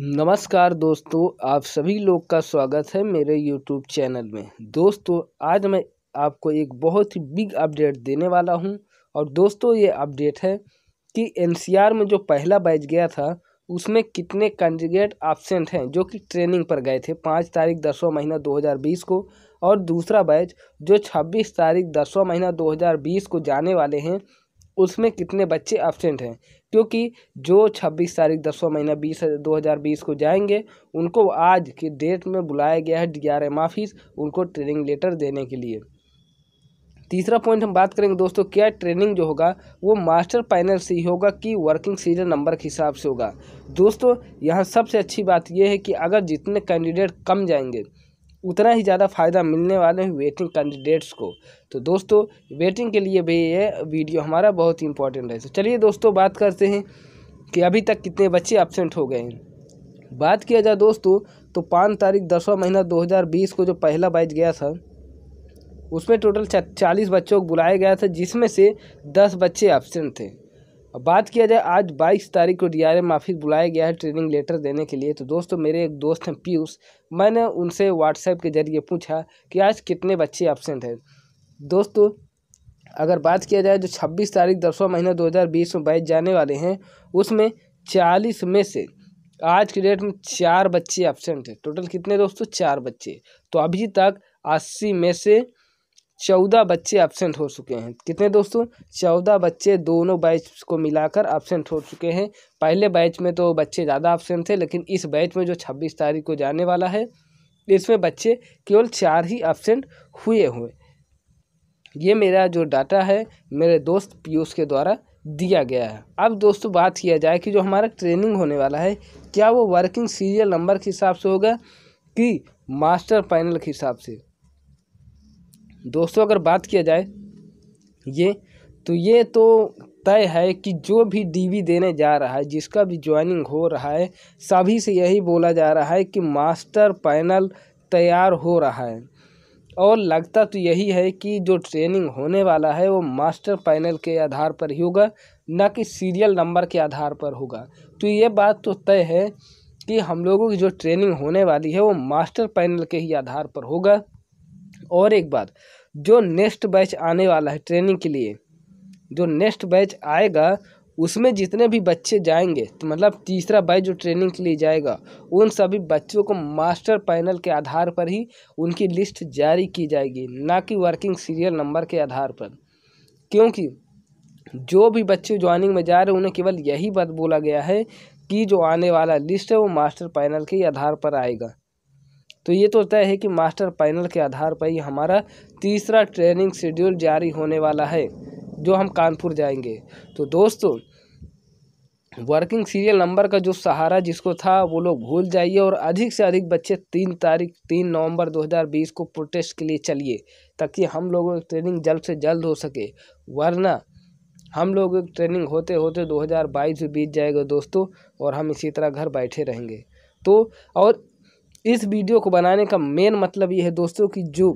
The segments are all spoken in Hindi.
नमस्कार दोस्तों आप सभी लोग का स्वागत है मेरे यूट्यूब चैनल में दोस्तों आज मैं आपको एक बहुत ही बिग अपडेट देने वाला हूं और दोस्तों ये अपडेट है कि एनसीआर में जो पहला बैच गया था उसमें कितने कंजुगेट एबसेंट हैं जो कि ट्रेनिंग पर गए थे पाँच तारीख दसवा महीना 2020 को और दूसरा बैच जो छब्बीस तारीख दसवा महीना 2020 को जाने वाले हैं उसमें कितने बच्चे एबसेंट हैं क्योंकि जो छब्बीस तारीख दसवा महीना बीस दो हज़ार बीस को जाएंगे उनको आज की डेट में बुलाया गया है डी आर एम ऑफिस उनको ट्रेनिंग लेटर देने के लिए तीसरा पॉइंट हम बात करेंगे दोस्तों क्या ट्रेनिंग जो होगा वो मास्टर पैनल से ही होगा कि वर्किंग सीजन नंबर के हिसाब से होगा दोस्तों यहाँ सबसे अच्छी बात यह है कि अगर जितने कैंडिडेट कम जाएंगे उतना ही ज़्यादा फ़ायदा मिलने वाले हैं वेटिंग कैंडिडेट्स को तो दोस्तों वेटिंग के लिए भी ये वीडियो हमारा बहुत ही इंपॉर्टेंट है तो चलिए दोस्तों बात करते हैं कि अभी तक कितने बच्चे एबसेंट हो गए हैं बात किया जाए दोस्तों तो पाँच तारीख दसवा महीना 2020 को जो पहला बैच गया था उसमें टोटल चालीस बच्चों को बुलाया गया था जिसमें से दस बच्चे एबसेंट थे अब बात किया जाए आज बाईस तारीख को डी आर एम ऑफिस बुलाया गया है ट्रेनिंग लेटर देने के लिए तो दोस्तों मेरे एक दोस्त हैं पीयूष मैंने उनसे व्हाट्सएप के जरिए पूछा कि आज कितने बच्चे एबसेंट हैं दोस्तों अगर बात किया जाए जो 26 तारीख दसवा महीना 2020 में बैच जाने वाले हैं उसमें 40 में से आज के डेट में चार बच्चे एबसेंट हैं टोटल कितने दोस्तों चार बच्चे तो अभी तक अस्सी में से चौदह बच्चे एब्सेंट हो चुके हैं कितने दोस्तों चौदह बच्चे दोनों बैच को मिलाकर एबसेंट हो चुके हैं पहले बैच में तो बच्चे ज़्यादा एब्सेंट थे लेकिन इस बैच में जो छब्बीस तारीख को जाने वाला है इसमें बच्चे केवल चार ही एबसेंट हुए हुए ये मेरा जो डाटा है मेरे दोस्त पीयूष के द्वारा दिया गया है अब दोस्तों बात किया जाए कि जो हमारा ट्रेनिंग होने वाला है क्या वो वर्किंग सीरियल नंबर के हिसाब से होगा कि मास्टर पैनल के हिसाब से दोस्तों अगर बात किया जाए ये तो ये तो तय है कि जो भी डीवी देने जा रहा है जिसका भी ज्वाइनिंग हो रहा है सभी से यही बोला जा रहा है कि मास्टर पैनल तैयार हो रहा है और लगता तो यही है कि जो ट्रेनिंग होने वाला है वो मास्टर पैनल के आधार पर ही होगा न कि सीरियल नंबर के आधार पर होगा तो ये बात तो तय है कि हम लोगों की जो ट्रेनिंग होने वाली है वो मास्टर पैनल के ही आधार पर होगा और एक बात जो नेक्स्ट बैच आने वाला है ट्रेनिंग के लिए जो नेक्स्ट बैच आएगा उसमें जितने भी बच्चे जाएंगे तो मतलब तीसरा बैच जो ट्रेनिंग के लिए जाएगा उन सभी बच्चों को मास्टर पैनल के आधार पर ही उनकी लिस्ट जारी की जाएगी ना कि वर्किंग सीरियल नंबर के आधार पर क्योंकि जो भी बच्चे ज्वाइनिंग में जा रहे हैं उन्हें केवल यही बात बोला गया है कि जो आने वाला लिस्ट है वो मास्टर पैनल के आधार पर आएगा तो ये तो तय है कि मास्टर पैनल के आधार पर ही हमारा तीसरा ट्रेनिंग शेड्यूल जारी होने वाला है जो हम कानपुर जाएंगे तो दोस्तों वर्किंग सीरियल नंबर का जो सहारा जिसको था वो लोग भूल जाइए और अधिक से अधिक बच्चे तीन तारीख तीन नवंबर 2020 को प्रोटेस्ट के लिए चलिए ताकि हम लोगों की ट्रेनिंग जल्द से जल्द हो सके वरना हम लोग ट्रेनिंग होते होते 2022 भी बीत जाएगा दोस्तों और हम इसी तरह घर बैठे रहेंगे तो और इस वीडियो को बनाने का मेन मतलब ये है दोस्तों कि जो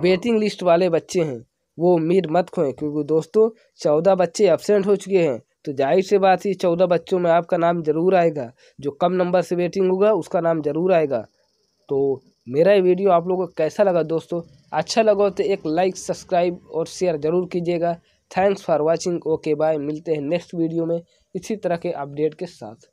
वेटिंग लिस्ट वाले बच्चे हैं वो उम्मीद मत खोएं क्योंकि दोस्तों चौदह बच्चे एबसेंट हो चुके हैं तो जाहिर सी बात ही चौदह बच्चों में आपका नाम ज़रूर आएगा जो कम नंबर से वेटिंग होगा उसका नाम ज़रूर आएगा तो मेरा ये वीडियो आप लोगों को कैसा लगा दोस्तों अच्छा लगा तो एक लाइक सब्सक्राइब और शेयर ज़रूर कीजिएगा thanks for watching okay bye मिलते हैं नेक्स्ट वीडियो में इसी तरह के अपडेट के साथ